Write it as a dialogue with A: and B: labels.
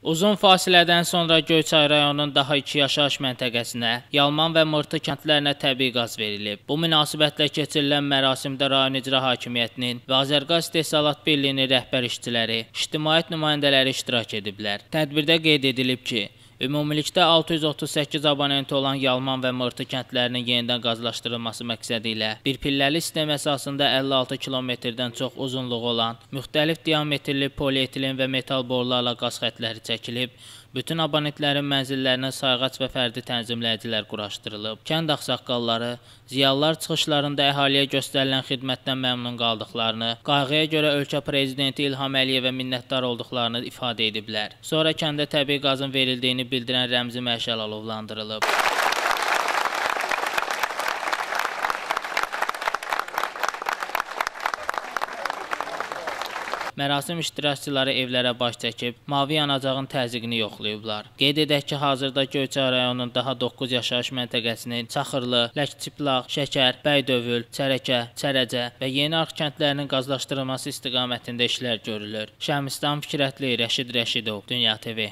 A: Uzun fasilədən sonra Göyçay rayonunun daha iki yaşayış məntəqəsinə, Yalman və Mırtı kəndlərinə təbii qaz verilib. Bu münasibətlə keçirilən mərasimdə rayon icra hakimiyyətinin və Azərqaz İstehsalat Birliyinin rəhbər işçiləri, ictimaiyyət nümayəndələri iştirak ediblər. Tədbirdə qeyd edilib ki, Ümumilikdə 638 abonenti olan Yalman və Mırtı kəndlərinin yenidən qazlaşdırılması məqsədi ilə bir pilləli sistem əsasında 56 kilometrdən çox uzunluğu olan müxtəlif diametrli polietilen və metal borularla qaz xətləri çəkilib, Bütün abonentlərin mənzillərinə sayğac və fərdi tənzimləyicilər quraşdırılıb. Kənd ağsaqqalları ziyalılar çıxışlarında əhaliyə göstərilən xidmətdən məmnun qaldıqlarını, qayğıya görə ölkə prezidenti İlham Əliyevə minnətdar olduqlarını ifadə ediblər. Sonra kəndə təbii qazın verildiyini bildirən Rəmzi Məşəl alovlandırılıb. Mərasim iştirakçıları evlərə baş çəkib, mavi yanacağın təzyiqini yoxlayıblar. Qeyd edək ki, hazırda Göyçə rayonunun daha 9 yaşayış məntəqəsinin Çaxırlı, Ləkçiplaq, Şəkər, Bəydövül, Çərəkə, Çərəcə və Yeniarx kəndlərinin qazlaşdırılması istiqamətində işlər görülür. Şəmistан Fikrətli, Rəşid Rəşidov, Dünya TV.